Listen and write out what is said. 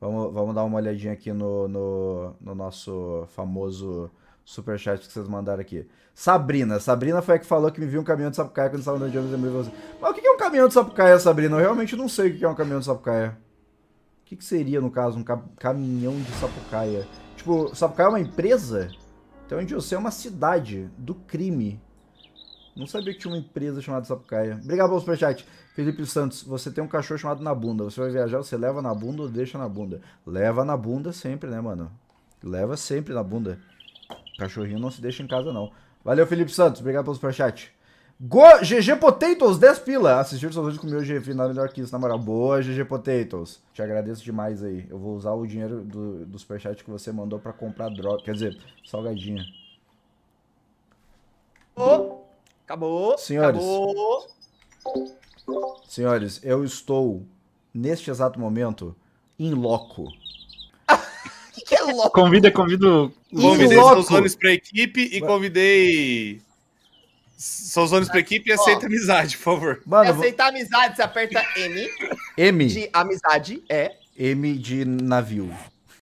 Vamos, vamos dar uma olhadinha aqui no, no, no nosso famoso superchat que vocês mandaram aqui. Sabrina. Sabrina foi a que falou que me viu um caminhão de sapucaia quando estava andando de ônibus. Mas o que é um caminhão de sapucaia, Sabrina? Eu realmente não sei o que é um caminhão de sapucaia. O que, que seria, no caso, um ca caminhão de sapucaia? Tipo, sapucaia é uma empresa? Então, onde eu sei, é uma cidade do crime. Não sabia que tinha uma empresa chamada Sapucaia. Obrigado pelo superchat. Felipe Santos, você tem um cachorro chamado na bunda. Você vai viajar, você leva na bunda ou deixa na bunda? Leva na bunda sempre, né, mano? Leva sempre na bunda. Cachorrinho não se deixa em casa, não. Valeu, Felipe Santos. Obrigado pelo superchat. Go GG Potatoes, 10 pila. Assistir só hoje com o meu GF, nada melhor que isso, na moral. Boa, GG Potatoes. Te agradeço demais aí. Eu vou usar o dinheiro do, do superchat que você mandou pra comprar droga. Quer dizer, salgadinha. Oh. Acabou. Senhores. Acabou. Senhores, eu estou, neste exato momento, em loco. que, que é loco? Convida, convido. Convidei Souzones pra equipe e convidei. Souzones pra equipe e aceita amizade, por favor. Mano, aceitar amizade, você aperta M. M. De amizade, é. M de navio.